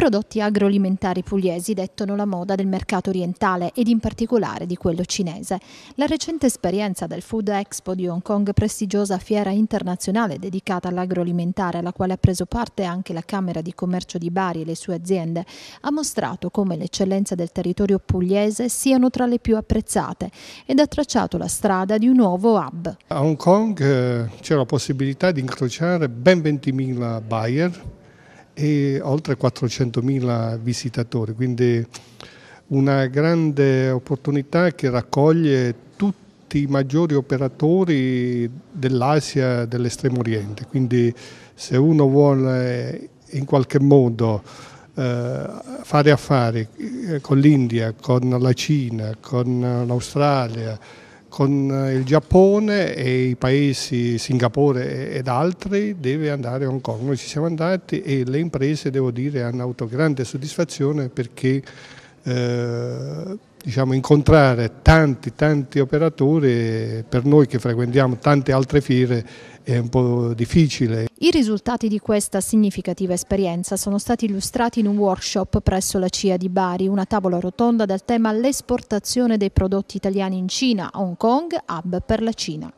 prodotti agroalimentari pugliesi dettano la moda del mercato orientale ed in particolare di quello cinese. La recente esperienza del Food Expo di Hong Kong, prestigiosa fiera internazionale dedicata all'agroalimentare alla quale ha preso parte anche la Camera di Commercio di Bari e le sue aziende, ha mostrato come le eccellenze del territorio pugliese siano tra le più apprezzate ed ha tracciato la strada di un nuovo hub. A Hong Kong eh, c'è la possibilità di incrociare ben 20.000 buyer e oltre 400.000 visitatori, quindi una grande opportunità che raccoglie tutti i maggiori operatori dell'Asia e dell'Estremo Oriente, quindi se uno vuole in qualche modo eh, fare affari eh, con l'India, con la Cina, con l'Australia, con eh, il Giappone e i paesi Singapore ed altri deve andare a Hong Kong. Noi ci siamo andati e le imprese, devo dire, hanno avuto grande soddisfazione perché eh, diciamo, incontrare tanti, tanti operatori per noi che frequentiamo tante altre fiere è un po' difficile. I risultati di questa significativa esperienza sono stati illustrati in un workshop presso la CIA di Bari, una tavola rotonda dal tema l'esportazione dei prodotti italiani in Cina, Hong Kong, hub per la Cina.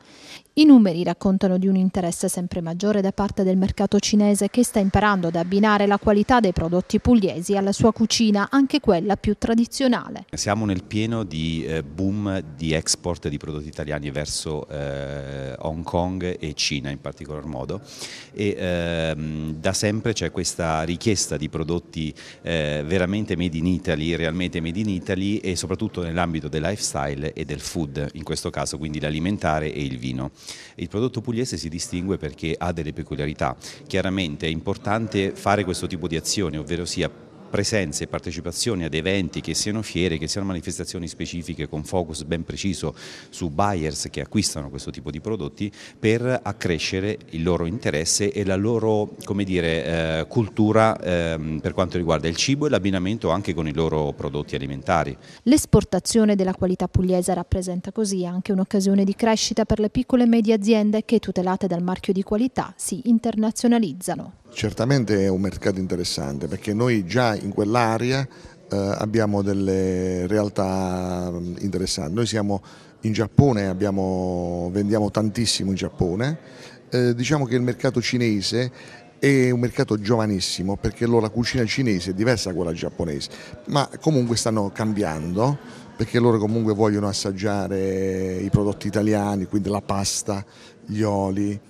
I numeri raccontano di un interesse sempre maggiore da parte del mercato cinese che sta imparando ad abbinare la qualità dei prodotti pugliesi alla sua cucina, anche quella più tradizionale. Siamo un nel pieno di eh, boom di export di prodotti italiani verso eh, Hong Kong e Cina in particolar modo e ehm, da sempre c'è questa richiesta di prodotti eh, veramente made in Italy, realmente made in Italy e soprattutto nell'ambito del lifestyle e del food, in questo caso quindi l'alimentare e il vino. Il prodotto pugliese si distingue perché ha delle peculiarità, chiaramente è importante fare questo tipo di azioni, ovvero sia presenze e partecipazioni ad eventi che siano fiere, che siano manifestazioni specifiche con focus ben preciso su buyers che acquistano questo tipo di prodotti per accrescere il loro interesse e la loro dire, eh, cultura eh, per quanto riguarda il cibo e l'abbinamento anche con i loro prodotti alimentari. L'esportazione della qualità pugliese rappresenta così anche un'occasione di crescita per le piccole e medie aziende che tutelate dal marchio di qualità si internazionalizzano. Certamente è un mercato interessante perché noi già in quell'area eh, abbiamo delle realtà interessanti. Noi siamo in Giappone, abbiamo, vendiamo tantissimo in Giappone. Eh, diciamo che il mercato cinese è un mercato giovanissimo perché loro la cucina cinese è diversa da quella giapponese, ma comunque stanno cambiando perché loro comunque vogliono assaggiare i prodotti italiani, quindi la pasta, gli oli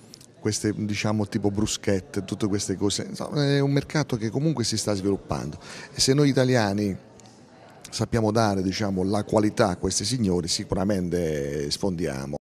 queste diciamo tipo bruschette, tutte queste cose. Insomma, è un mercato che comunque si sta sviluppando e se noi italiani sappiamo dare diciamo, la qualità a questi signori sicuramente sfondiamo.